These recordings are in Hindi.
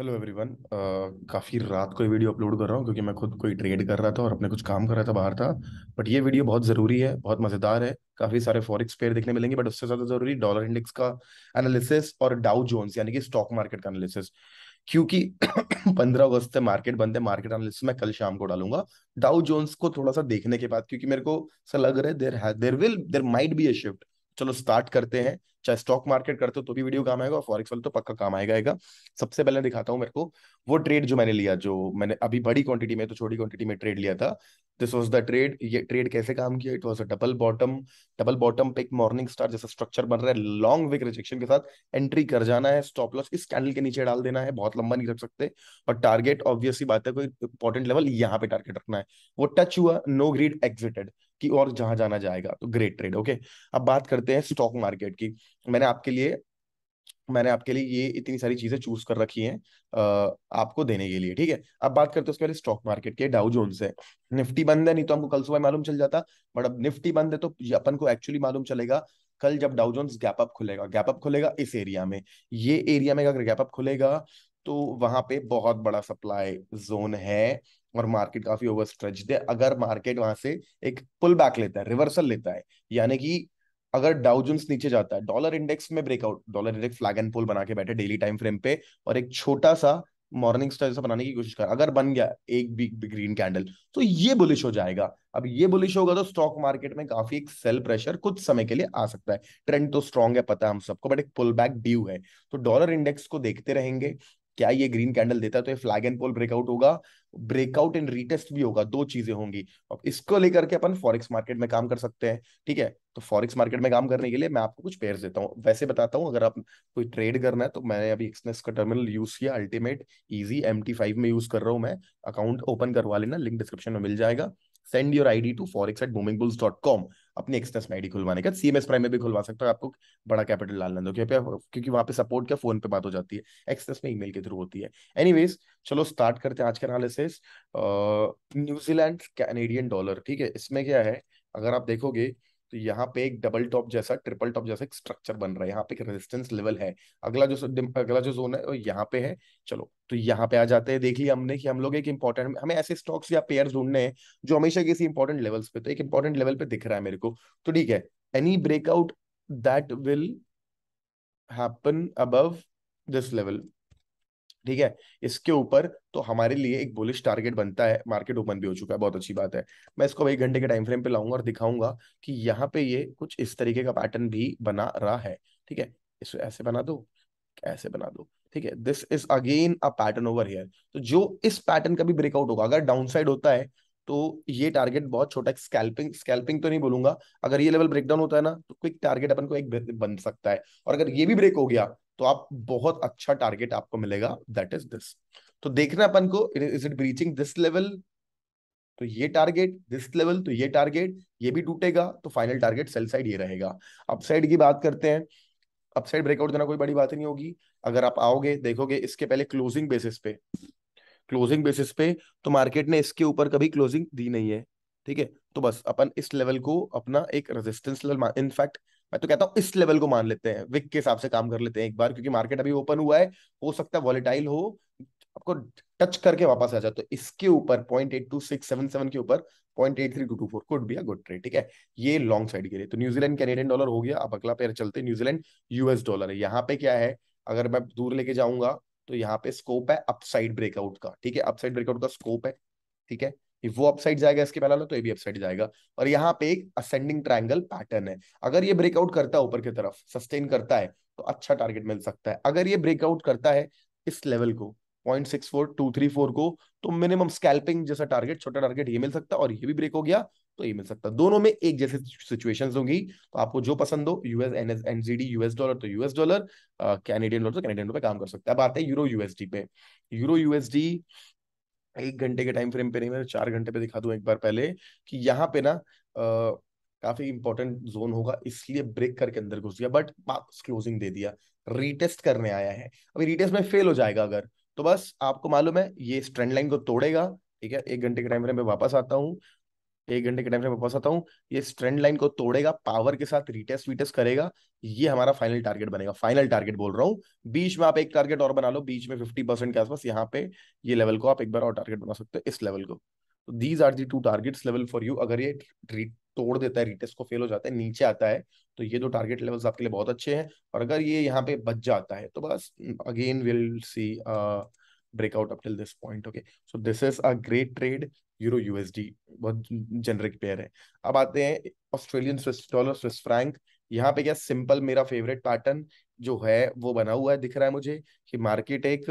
हेलो एवरीवन काफ़ी रात को ये वीडियो अपलोड कर रहा हूँ क्योंकि मैं खुद कोई ट्रेड कर रहा था और अपने कुछ काम कर रहा था बाहर था बट ये वीडियो बहुत ज़रूरी है बहुत मज़ेदार है काफ़ी सारे फॉरेक्स पेयर देखने मिलेंगे बट उससे ज़्यादा ज़रूरी डॉलर इंडेक्स का एनालिसिस और डाउ जोन्स यानी कि स्टॉक मार्केट का एनालिसिस क्योंकि पंद्रह अगस्त से मार्केट बंद है मार्केट एनालिसिस मैं कल शाम को डालूंगा डाउ जोन्स को थोड़ा सा देखने के बाद क्योंकि मेरे को ऐसा लग रहा है देर है there will there might be a shift चलो स्टार्ट करते हैं चाहे स्टॉक मार्केट करते हो तो भी वीडियो काम आएगा फॉरेक्स वाले तो पक्का काम आएगा आएगा सबसे पहले दिखाता हूँ मेरे को वो ट्रेड जो मैंने लिया जो मैंने अभी बड़ी क्वांटिटी में तो छोटी क्वांटिटी में ट्रेड लिया था दिस वाज द ट्रेड ये ट्रेड कैसे काम किया it was a double bottom double bottom पे एक मॉर्निंग स्टार जैसा स्ट्रक्चर बन रहा है लॉन्ग विक रिजेक्शन के साथ एंट्री कर जाना है स्टॉप लॉस इस कैंडल के नीचे डाल देना है बहुत लंबा नहीं रख सकते और टारगेट ऑब्वियसली बात है कोई इंपॉर्टेंट लेवल यहाँ पे टारगेट रखना है वो टच हुआ नो ग्रीड एग्जिटेड कि और जहां जाना जाएगा तो ग्रेट ट्रेड ओके अब बात करते हैं स्टॉक मार्केट की मैंने आपके लिए मैंने आपके लिए ये इतनी सारी चीजें चूज कर रखी हैं आपको देने के लिए ठीक है अब बात करते हैं उसके पहले स्टॉक मार्केट के डाउ जोन से निफ्टी बंद है नहीं तो हमको कल सुबह मालूम चल जाता बट अब निफ्टी बंद है तो अपन को एक्चुअली मालूम चलेगा कल जब डाउ जोन गैप अप खुलेगा गैप अप खुलेगा इस एरिया में ये एरिया में अगर गैप अप खुलेगा तो वहां पे बहुत बड़ा सप्लाई जोन है और मार्केट काफी ओवर स्ट्रेच है अगर मार्केट वहां से एक पुल बैक लेता है रिवर्सल लेता है यानी कि अगर डाउजन्स नीचे जाता है डॉलर इंडेक्स में breakout dollar index flag and pole बना के बैठे डेली टाइम फ्रेम पे और एक छोटा सा मॉर्निंग स्टार जैसा बनाने की कोशिश कर अगर बन गया एक भी ग्रीन कैंडल तो ये बुलिश हो जाएगा अब ये बुलिश होगा तो स्टॉक मार्केट में काफी एक सेल प्रेशर कुछ समय के लिए आ सकता है ट्रेंड तो स्ट्रॉन्ग है पता है हम सबको बट एक पुल बैक ड्यू है तो डॉलर इंडेक्स को देखते रहेंगे क्या ये ग्रीन कैंडल देता है तो ये फ्लैग एंड पोल ब्रेकआउट होगा ब्रेकआउट एंड रीटेस्ट भी होगा दो चीजें होंगी अब इसको लेकर के अपन फॉरेक्स मार्केट में काम कर सकते हैं ठीक है तो फॉरेक्स मार्केट में काम करने के लिए मैं आपको कुछ पेयर देता हूँ वैसे बताता हूँ अगर आप कोई ट्रेड करना है तो मैंने अभी एक्सनेस का टर्मिनल यूज किया अल्टीमेट ईजी एम में यूज कर रहा हूँ मैं अकाउंट ओपन करवा लेना लिंक डिस्क्रिप्शन में मिल जाएगा send your I D to forex at Booming Bulls dot com अपनी में एम खुलवाने का सीएमएस प्राइम में भी खुलवा सकते हो आपको बड़ा कैपिटल डालना दो क्योंकि वहाँ पे सपोर्ट क्या फोन पे बात हो जाती है एक्सप्रेस में ईमेल के थ्रू होती है एनीवेज चलो स्टार्ट करते हैं आज के एनालिसिस न्यूजीलैंड कैनेडियन डॉलर ठीक है इसमें क्या है अगर आप देखोगे तो यहाँ पे एक डबल टॉप जैसा ट्रिपल टॉप जैसा एक स्ट्रक्चर बन रहा है यहाँ पे एक रेजिस्टेंस लेवल है अगला जो अगला जो जोन है वो यहाँ पे है चलो तो यहाँ पे आ जाते हैं देख लिया हमने कि हम लोग एक इंपॉर्टेंट हमें ऐसे स्टॉक्स या पेयर ढूंढने हैं जो हमेशा किसी इंपॉर्टेंट लेवल्स पे तो एक इंपॉर्टेंट लेवल पे दिख रहा है मेरे को तो ठीक है any breakout that will happen above this level ठीक है इसके ऊपर तो हमारे लिए एक बुलिश टारगेट बनता है मार्केट ओपन भी हो चुका है बहुत अच्छी बात है मैं इसको एक घंटे के टाइम फ्रेम पे लाऊंगा और दिखाऊंगा कि यहाँ पे ये कुछ इस तरीके का पैटर्न भी बना रहा है ठीक है इसको ऐसे बना दो ऐसे बना दो ठीक है this is again a pattern over here तो जो इस पैटर्न का भी ब्रेकआउट होगा अगर डाउन साइड होता है तो ये टारगेट बहुत छोटा स्कैल्पिंग स्कैल्पिंग तो नहीं बोलूंगा अगर ये लेवल ब्रेकडाउन होता है ना तो क्विक टारगेट अपन को एक बन सकता है और अगर ये भी ब्रेक हो गया तो आप बहुत अच्छा टारगेट आपको मिलेगा दैट इज दिस तो देखना अपन को is it breaching this level तो ये टारगेट दिस लेवल तो ये टारगेट ये भी टूटेगा तो फाइनल टारगेट सेल साइड ये रहेगा अपसाइड की बात करते हैं अपसाइड ब्रेकआउट देना कोई बड़ी बात नहीं होगी अगर आप आओगे देखोगे इसके पहले क्लोजिंग बेसिस पे क्लोजिंग बेसिस पे तो मार्केट ने इसके ऊपर कभी क्लोजिंग दी नहीं है ठीक है तो बस अपन इस लेवल को अपना एक रेजिस्टेंस लेवल इनफैक्ट मैं तो कहता हूँ इस लेवल को मान लेते हैं विक के हिसाब से काम कर लेते हैं एक बार क्योंकि मार्केट अभी ओपन हुआ है हो सकता है वॉलेटाइल हो आपको टच करके वापस आ जाए तो इसके ऊपर point eight two six seven seven के ऊपर point eight three two two four could be a good trade ठीक है ये लॉन्ग साइड के लिए तो न्यूजीलैंड कैनेडियन डॉलर हो गया अब अगला पेयर चलते न्यूजीलैंड यूएस डॉलर है यहाँ पे क्या है अगर मैं दूर लेके जाऊंगा तो यहाँ पे स्कोप है अपसाइड ब्रेकआउट का ठीक है अपसाइड ब्रेकआउट का स्कोप है ठीक है वो अपसाइड जाएगा इसके पहला में तो ये भी अपसाइड जाएगा और यहाँ पे एक असेंडिंग ट्राइंगल पैटर्न है अगर ये ब्रेकआउट करता है ऊपर की तरफ सस्टेन करता है तो अच्छा टारगेट मिल सकता है अगर ये ब्रेकआउट करता है इस लेवल को point six four two three four को तो मिनिमम स्कैल्पिंग जैसा टारगेट छोटा टारगेट ये मिल सकता है और ये भी ब्रेक हो गया तो ये मिल सकता है दोनों में एक जैसे सिचुएशंस होंगी तो आपको जो पसंद हो यूएस एन एस एनजीडी यूएस डॉलर तो यूएस डॉलर कैनेडियन डॉलर तो कैनेडियन डॉलर पे काम कर सकते हैं अब आते हैं यूरो यूएसडी पे यूरो यूएसडी एक घंटे के टाइम फ्रेम पे नहीं मैं चार घंटे पे दिखा दूं एक बार पहले कि यहाँ पे ना काफी इंपॉर्टेंट जोन होगा इसलिए ब्रेक करके अंदर घुस गया बट वापस क्लोजिंग दे दिया रीटेस्ट करने आया है अभी रीटेस्ट में फेल हो जाएगा अगर तो बस आपको मालूम है ये इस ट्रेंड लाइन को तोड़ेगा ठीक है एक घंटे के टाइम फ्रेम पे वापस आता हूँ एक घंटे के टाइम फ्रेम वापस आता हूँ ये ट्रेंड लाइन को तोड़ेगा पावर के साथ रिटेस्ट वीटेस्ट करेगा ये हमारा फाइनल टारगेट बनेगा फाइनल टारगेट बोल रहा हूँ बीच में आप एक टारगेट और बना लो बीच में फिफ्टी परसेंट के आसपास यहाँ पे ये लेवल को आप एक बार और टारगेट बना सकते हो इस लेवल को तो these are the two target level for you अगर ये तोड़ देता है रिटेस्ट को फेल हो जाता है नीचे आता है तो ये दो टारगेट लेवल्स आपके लिए बहुत अच्छे हैं और अगर ये यहाँ पे बच जाता है तो बस again will see breakout up till this point okay so this is a great trade euro usd बहुत generic pair है अब आते हैं Australian Swiss dollar, Swiss franc. यहाँ पे क्या सिंपल मेरा फेवरेट पैटर्न जो है वो बना हुआ है दिख रहा है मुझे कि मार्केट एक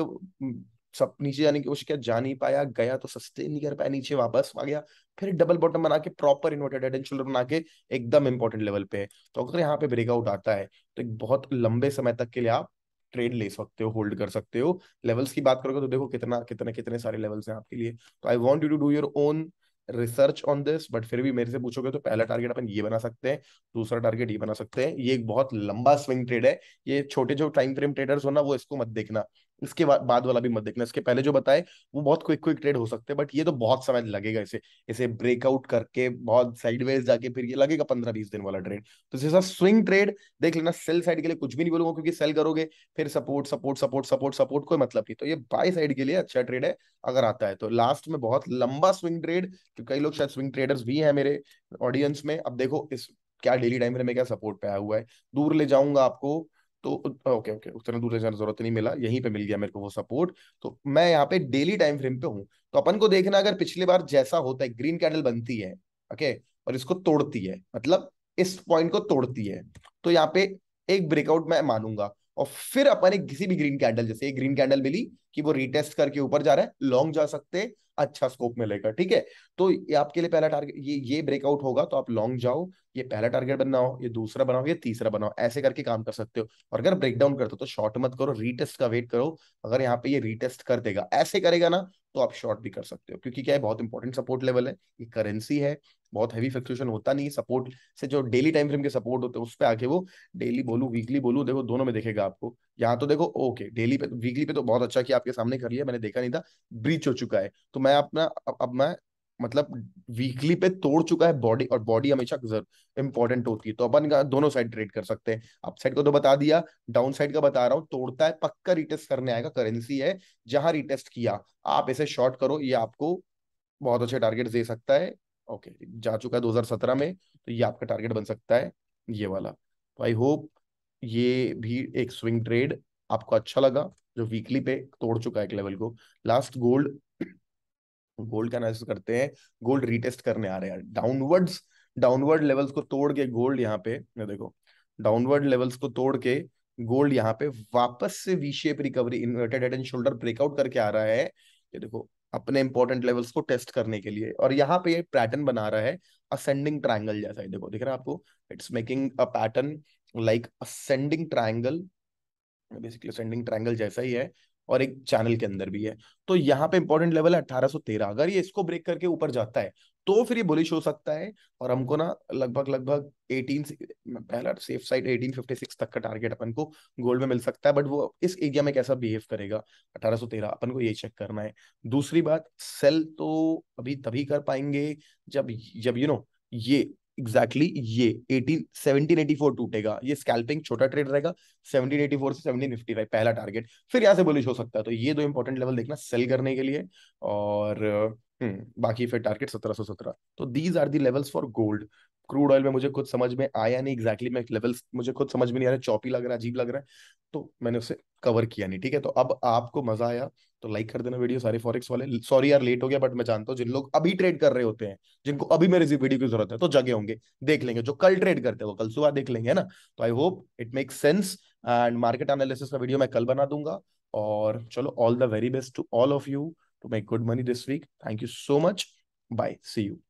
सब नीचे जाने की कोशिश किया जा नहीं पाया गया तो सस्ते नहीं कर पाया नीचे वापस आ गया फिर डबल बॉटम बना के proper inverted head and shoulder बना के एकदम इंपॉर्टेंट लेवल पे है तो अगर यहाँ पे ब्रेकआउट आता है तो एक बहुत लंबे समय तक के लिए आप ट्रेड ले सकते हो होल्ड कर सकते हो लेवल्स की बात करोगे तो देखो कितना कितने कितने सारे लेवल्स हैं आपके लिए तो I want you to do your own research on this but फिर भी मेरे से पूछोगे तो पहला टारगेट अपन ये बना सकते हैं दूसरा टारगेट ये बना सकते हैं ये एक बहुत लंबा स्विंग ट्रेड है ये छोटे जो टाइम फ्रेम ट्रेडर्स हो ना वो इसको मत देखना इसके बाद वाला भी मत देखना इसके पहले जो बताए वो बहुत क्विक क्विक ट्रेड हो सकते हैं बट ये तो बहुत समय लगेगा इसे इसे ब्रेकआउट करके बहुत साइडवेज जाके फिर ये लगेगा पंद्रह बीस दिन वाला ट्रेड तो जैसा स्विंग ट्रेड देख लेना सेल साइड के लिए कुछ भी नहीं बोलूंगा क्योंकि सेल करोगे फिर support support support support support कोई मतलब नहीं तो ये बाई साइड के लिए अच्छा ट्रेड है अगर आता है तो लास्ट में बहुत लंबा स्विंग ट्रेड तो कई लोग शायद स्विंग ट्रेडर्स भी है मेरे ऑडियंस में अब देखो इस क्या डेली टाइम में क्या सपोर्ट पे आया हुआ है दूर ले जाऊंगा आपको तो ओके ओके उतना दूर जाने जरूरत नहीं मिला यहीं पे मिल गया मेरे को वो सपोर्ट तो मैं यहाँ पे डेली टाइम फ्रेम पे हूँ तो अपन को देखना अगर पिछले बार जैसा होता है ग्रीन कैंडल बनती है ओके और इसको तोड़ती है मतलब इस पॉइंट को तोड़ती है तो यहाँ पे एक ब्रेकआउट मैं मानूंगा और फिर अपन एक किसी भी ग्रीन कैंडल जैसे एक ग्रीन कैंडल मिली कि वो रिटेस्ट करके ऊपर जा रहा है लॉन्ग जा सकते अच्छा स्कोप मिलेगा ठीक है तो ये आपके लिए पहला टारगेट ये ये ब्रेकआउट होगा तो आप लॉन्ग जाओ ये पहला टारगेट बनाओ ये दूसरा बनाओ ये तीसरा बनाओ ऐसे करके काम कर सकते हो और अगर ब्रेकडाउन करते हो तो शॉर्ट मत करो रीटेस्ट का वेट करो अगर यहाँ पे ये रीटेस्ट कर देगा ऐसे करेगा ना तो आप शॉर्ट भी कर सकते हो क्योंकि क्या है बहुत इंपॉर्टेंट सपोर्ट लेवल है ये करेंसी है बहुत हैवी फ्लक्चुएशन होता नहीं सपोर्ट से जो डेली टाइम फ्रेम के सपोर्ट होते हैं उस पर आके वो डेली बोलू वीकली बोलू देखो दोनों में देखेगा आपको यहाँ तो देखो ओके डेली पे वीकली पे तो बहुत अच्छा कि आपके सामने कर लिया मैंने देखा नहीं था ब्रीच हो चुका है तो मैं मैं अपना अब, अब मैं मतलब वीकली पे तोड़ चुका है बॉडी और बॉडी हमेशा इंपॉर्टेंट होती है तो अपन का दोनों साइड ट्रेड कर सकते हैं अप साइड को तो बता दिया डाउन साइड का बता रहा हूँ तोड़ता है पक्का रिटेस्ट करने आएगा करेंसी है जहां रिटेस्ट किया आप इसे शॉर्ट करो ये आपको बहुत अच्छे टारगेट दे सकता है ओके जा चुका है 2017 में तो ये आपका टारगेट बन सकता है ये वाला तो आई होप ये भी एक स्विंग ट्रेड आपको अच्छा लगा जो वीकली पे तोड़ चुका है एक लेवल को लास्ट गोल्ड गोल्ड का एनालिसिस करते हैं गोल्ड रीटेस्ट करने आ रहे हैं डाउनवर्ड्स डाउनवर्ड लेवल्स को तोड़ के गोल्ड यहाँ पे देखो डाउनवर्ड लेवल्स को तोड़ के गोल्ड यहाँ पे वापस से V shape recovery inverted head and shoulder breakout करके आ रहा है ये देखो अपने इंपॉर्टेंट लेवल्स को टेस्ट करने के लिए और यहाँ पे ये पैटर्न बना रहा है असेंडिंग ट्रायंगल जैसा है देखो दिख रहा है आपको it's making a pattern like ascending triangle basically ascending triangle जैसा ही है और एक चैनल के अंदर भी है तो यहाँ पे इंपॉर्टेंट लेवल है 1813 अगर ये इसको ब्रेक करके ऊपर जाता है तो फिर ये बुलिश हो सकता है और हमको ना लगभग लगभग 18 पहला सेफ साइड 1856 तक का टारगेट अपन को गोल्ड में मिल सकता है बट वो इस एरिया में कैसा बिहेव करेगा 1813 अपन को ये चेक करना है दूसरी बात सेल तो अभी तभी कर पाएंगे जब जब यू नो ये एग्जैक्टली ये एटीन सेवनटीन एटी फोर टूटेगा ये स्कैल्पिंग छोटा ट्रेड रहेगा सेवनटीन एटी फोर से सेवनटीन फिफ्टी फाइव पहला टारगेट फिर यहाँ से बुलिश हो सकता है तो ये दो इंपॉर्टेंट लेवल देखना सेल करने के लिए और हम्म, बाकी फिर टारगेट सत्रह सौ सत्रह तो these are the levels for gold crude oil में मुझे कुछ समझ में आया नहीं एग्जैक्टली मैं लेवल मुझे खुद समझ में नहीं आ रहा चौपी लग रहा है अजीब लग रहा है तो मैंने उसे कवर किया नहीं ठीक है तो अब आपको मजा आया तो लाइक कर देना वीडियो सारे फॉरेक्स वाले सॉरी यार लेट हो गया बट मैं जानता हूँ जिन लोग अभी ट्रेड कर रहे होते हैं जिनको अभी मेरे वीडियो की जरूरत है तो जगह होंगे देख लेंगे जो कल ट्रेड करते हैं वो कल सुबह देख लेंगे ना तो I hope it make sense and market analysis का वीडियो मैं कल बना दूंगा और चलो all the very best to all of you to make good money this week thank you so much bye see you